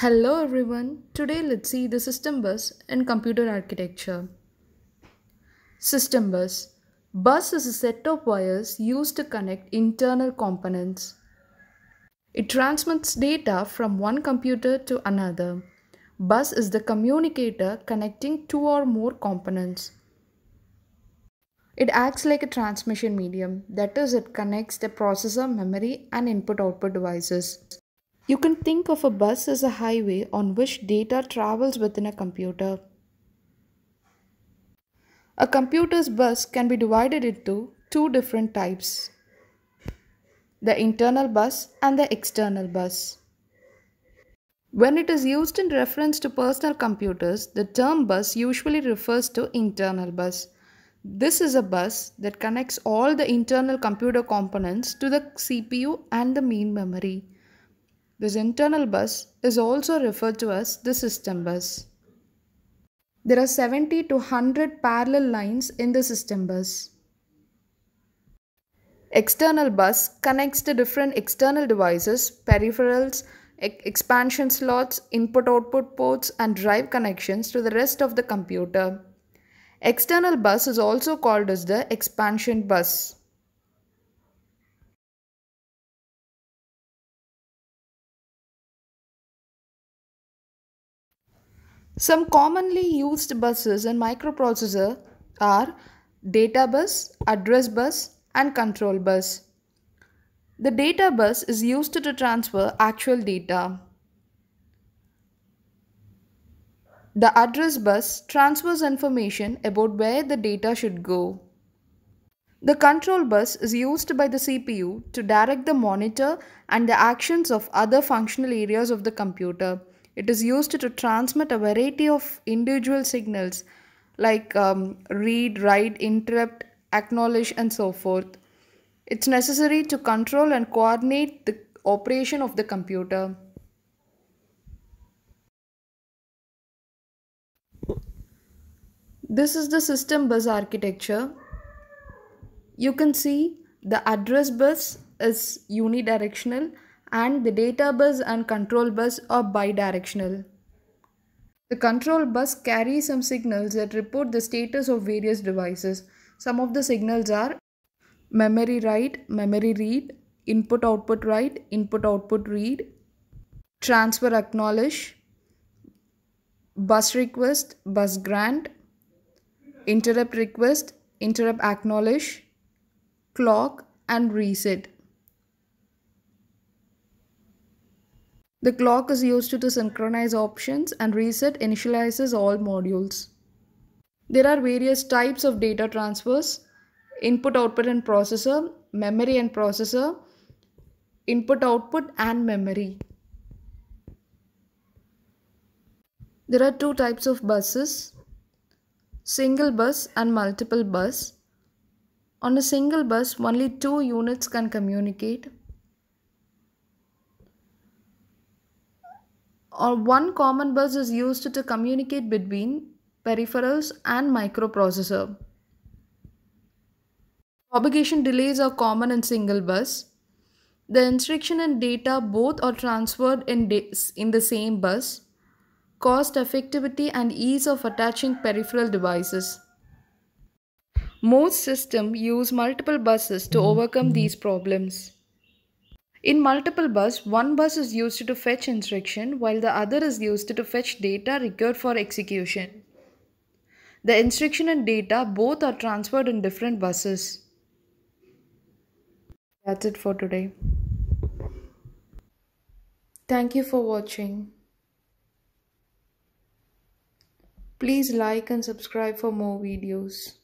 Hello everyone, today let's see the system bus in computer architecture. System bus. Bus is a set of wires used to connect internal components. It transmits data from one computer to another. Bus is the communicator connecting two or more components. It acts like a transmission medium, that is, it connects the processor, memory, and input output devices. You can think of a bus as a highway on which data travels within a computer. A computer's bus can be divided into two different types the internal bus and the external bus. When it is used in reference to personal computers, the term bus usually refers to internal bus. This is a bus that connects all the internal computer components to the CPU and the main memory. This internal bus is also referred to as the system bus. There are 70 to 100 parallel lines in the system bus. External bus connects the different external devices, peripherals, expansion slots, input-output ports and drive connections to the rest of the computer. External bus is also called as the expansion bus. Some commonly used buses in microprocessor are data bus, address bus, and control bus. The data bus is used to transfer actual data. The address bus transfers information about where the data should go. The control bus is used by the CPU to direct the monitor and the actions of other functional areas of the computer. It is used to transmit a variety of individual signals like um, read, write, interrupt, acknowledge, and so forth. It's necessary to control and coordinate the operation of the computer. This is the system bus architecture. You can see the address bus is unidirectional and the data bus and control bus are bidirectional. The control bus carries some signals that report the status of various devices. Some of the signals are memory write, memory read, input output write, input output read, transfer acknowledge, bus request, bus grant, interrupt request, interrupt acknowledge, clock and reset. The clock is used to synchronize options and reset initializes all modules. There are various types of data transfers, input output and processor, memory and processor, input output and memory. There are two types of buses, single bus and multiple bus. On a single bus, only two units can communicate or one common bus is used to communicate between peripherals and microprocessor. Propagation delays are common in single bus. The instruction and data both are transferred in, in the same bus. Cost effectivity and ease of attaching peripheral devices. Most systems use multiple buses to hmm. overcome these problems. In multiple bus, one bus is used to fetch instruction while the other is used to fetch data required for execution. The instruction and data both are transferred in different buses. That's it for today. Thank you for watching. Please like and subscribe for more videos.